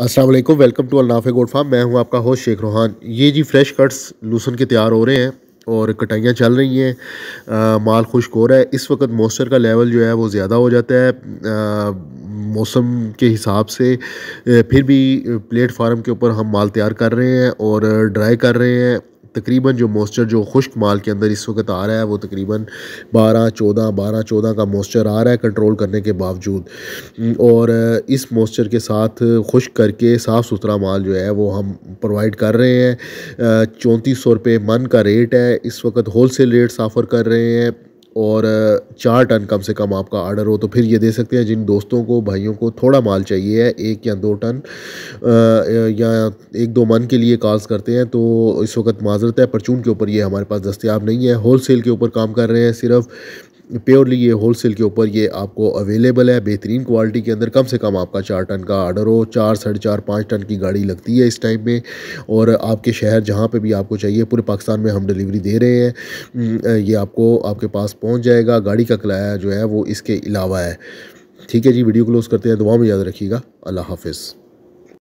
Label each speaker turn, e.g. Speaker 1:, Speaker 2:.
Speaker 1: Aslam welcome to अलनाफ़े गोड farm मैं हूं आपका होस्ट शेख रोहान ये जी फ्रेश कट्स लूसन के तैयार हो रहे हैं और कटाइयाँ चल रही हैं माल खुश्क हो रहा है इस वक्त मॉइस्चर का लेवल जो है वो ज़्यादा हो जाता है मौसम के हिसाब से फिर भी प्लेटफार्म के ऊपर हम माल तैयार कर रहे हैं और ड्राई कर रहे हैं तकरीबन जो मॉइस्चर जो खुश्क माल के अंदर इस वक्त आ रहा है वो तकरीबन बारह चौदह बारह चौदह का मॉइस्चर आ रहा है कंट्रोल करने के बावजूद और इस मॉइस्चर के साथ खुश्क करके साफ़ सुथरा माल जो है वो हम प्रोवाइड कर रहे हैं चौंतीस सौ रुपये मन का रेट है इस वक्त होल सेल रेट्स ऑफ़र कर रहे हैं और चार टन कम से कम आपका आर्डर हो तो फिर ये दे सकते हैं जिन दोस्तों को भाइयों को थोड़ा माल चाहिए है एक या दो टन या एक दो मन के लिए कॉल्स करते हैं तो इस वक्त माजरत है परचून के ऊपर ये हमारे पास दस्तियाब नहीं है होल सेल के ऊपर काम कर रहे हैं सिर्फ प्योरली ये होलसेल के ऊपर ये आपको अवेलेबल है बेहतरीन क्वालिटी के अंदर कम से कम आपका चार टन का आर्डर हो चार साढ़े चार पाँच टन की गाड़ी लगती है इस टाइम में और आपके शहर जहाँ पे भी आपको चाहिए पूरे पाकिस्तान में हम डिलीवरी दे रहे हैं ये आपको आपके पास पहुँच जाएगा गाड़ी का किराया जो है वो इसके अलावा है ठीक है जी वीडियो क्लोज़ करते हैं दुआ में याद रखिएगा अल्लाह हाफिज़